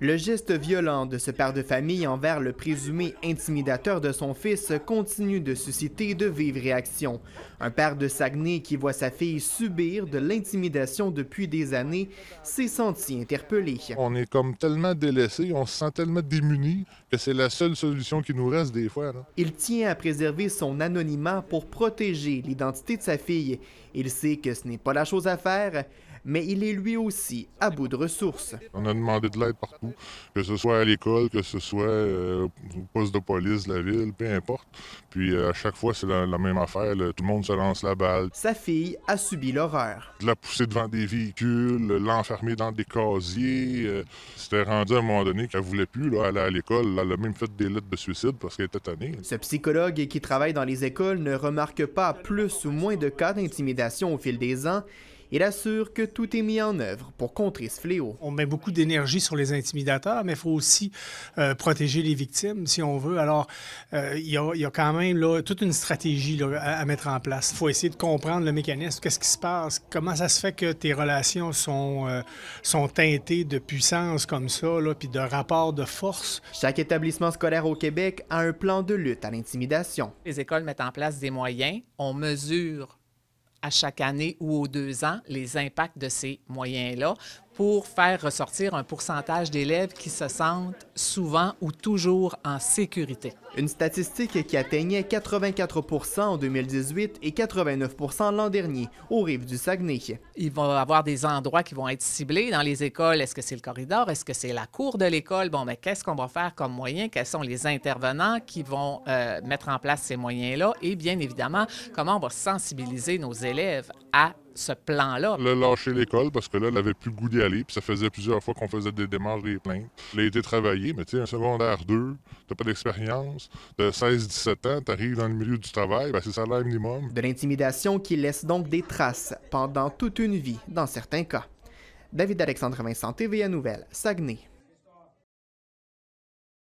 Le geste violent de ce père de famille envers le présumé intimidateur de son fils continue de susciter de vives réactions. Un père de Saguenay qui voit sa fille subir de l'intimidation depuis des années s'est senti interpellé. On est comme tellement délaissé, on se sent tellement démuni que c'est la seule solution qui nous reste des fois. Il tient à préserver son anonymat pour protéger l'identité de sa fille. Il sait que ce n'est pas la chose à faire, mais il est lui aussi à bout de ressources. On a demandé de l'aide partout, que ce soit à l'école, que ce soit euh, au poste de police la ville, peu importe. Puis euh, à chaque fois, c'est la, même affaire. Tout le monde se lance la balle. Sa fille a subi l'horreur. De la pousser devant des véhicules, l'enfermer dans des casiers. Euh, c'était rendu à un moment donné qu'elle voulait plus aller à l'école. Elle a même fait des lettres de suicide parce qu'elle était tannée. Ce psychologue qui travaille dans les écoles ne remarque pas plus ou moins de cas d'intimidation au fil des ans. Il assure que tout est mis en œuvre pour contrer ce fléau. On met beaucoup d'énergie sur les intimidateurs, mais il faut aussi euh, protéger les victimes si on veut. Alors, euh, il y, a quand même toute une stratégie à, mettre en place. Il faut essayer de comprendre le mécanisme, qu'est-ce qui se passe, comment ça se fait que tes relations sont, euh, teintées de puissance comme ça, puis de rapports de force. Chaque établissement scolaire au Québec a un plan de lutte à l'intimidation. Les écoles mettent en place des moyens, on mesure à chaque année ou aux deux ans les impacts de ces moyens-là pour faire ressortir un pourcentage d'élèves qui se sentent souvent ou toujours en sécurité. Une statistique qui atteignait 84 en 2018 et 89 l'an dernier, aux rives du Saguenay. Il va y avoir des endroits qui vont être ciblés dans les écoles. Est-ce que c'est le corridor? Est-ce que c'est la cour de l'école? Bon, mais qu'est-ce qu'on va faire comme moyen? Quels sont les intervenants qui vont euh, mettre en place ces moyens-là? Et bien évidemment, comment on va sensibiliser nos élèves à ce plan-là. Le lâcher l'école parce que là, elle n'avait plus goût d'y aller. Puis ça faisait plusieurs fois qu'on faisait des démarches, des plaintes. Elle a été travaillé, mais tu sais, un secondaire 2, t'as pas d'expérience, de 16-17 ans, arrives dans le milieu du travail, ben, c'est salaire minimum. De l'intimidation qui laisse donc des traces pendant toute une vie, dans certains cas. David Alexandre Vincent, TVA Nouvelle, Saguenay.